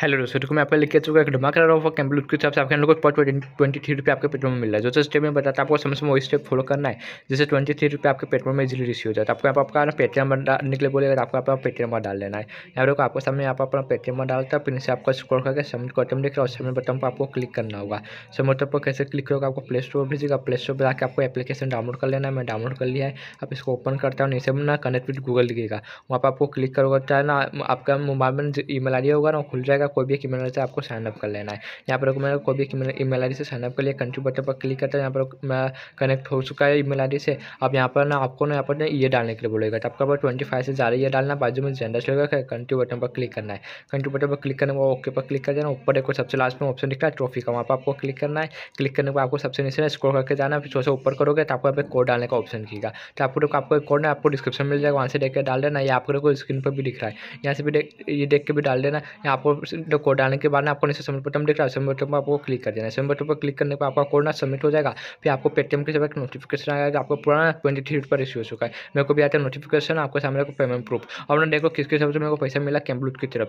hello दोस्तों देखो तो मैं आपको लिख के चुका एक धमाका रहा हूँ कैम्पलूट के हिसाब से आपके लोग को ट्वेंटी थ्री रुपये आपके पेट्रोल में मिल रहा है जो स्टेप में बताता है आपको समय समय वही स्टेप फॉलो करना है जैसे ट्वेंटी थ्री रुपये आपके पेट्रोल में इजिली रिसीव हो जाता है आपको आप आपका पेटीएम पेटीएम निकले बोलेगा आपको आप पेटीएम नंबर डाल लेना है यहाँ पर आपको सामने आप अपना पेटीएम नंबर डालता है फिर से आपको स्क्रॉल करके सबमिट को आइटम देख रहा है और सबमिट बटन पर आपको क्लिक करना होगा सबमिट पर कैसे क्लिक करोगे आपको प्ले स्टोर भेजेगा प्ले स्टोर पर आकर आपको एप्लीकेशन डाउनलोड कर लेना है मैं डाउनलोड कर लिया है आप इसको ओपन करता हूँ नीचे ना कनेक्ट विद गूगल दिखेगा वहाँ पर आपको क्लिक करोगे तो ना आपका मोबाइल में ई मेल आई होगा ना खुल जाएगा कोई भी एक ईमेल आई से आपको साइनअप कर लेना है यहाँ पर मैं कोई भी एक ईमेल आई से साइनअप कर लिया कंट्री बटन पर क्लिक करता है यहाँ पर मैं कनेक्ट हो चुका है ईमेल आई से अब यहाँ पर ना आपको ना यहाँ पर ना ये डालने के लिए बोलेगा तो आपका ट्वेंटी फाइव से ज़्यादा ये डालना बाजू में जेंडर चलेगा कंट्री बटन पर क्लिक करना है कंट्री बटन पर क्लिक करने वो ओके पर क्लिक कर देना ऊपर देखो सबसे लास्ट में ऑप्शन दिख रहा है ट्रॉफी का वहाँ पर आपको क्लिक करना है क्लिक करने के बाद आपको सबसे नीचे स्क्रॉल करके जाना फिर सोचा ऊपर करोगे तो आपको यहाँ पर कोड डालने का ऑप्शन दिखेगा तो आपको आपको एक कोड ना आपको डिस्क्रिप्शन मिल जाएगा वहाँ से देख डाल देना या आपको स्क्रीन पर भी दिख रहा है यहाँ से भी ये देख के भी डाल देना या आपको कोड डालने के बाद आपको नीचे सबमिट बटन देखा सबमिट बटन पर आपको क्लिक कर देना है सबमिट बटन पर क्लिक करने पर आपका कोड ना सबमिट हो जाएगा फिर आपको पेटीएम के सबक नोटिफिकेशन आएगा आपको पुराना ट्वेंटी थ्री पर इश्यू हो चुका है मेरे को भी आता है नोटिफिकेशन आपको सामने को पेमेंट प्रूफ और देखो किसके हिसाब से मेरे को पैसा मिला कैम्पलूट की तरफ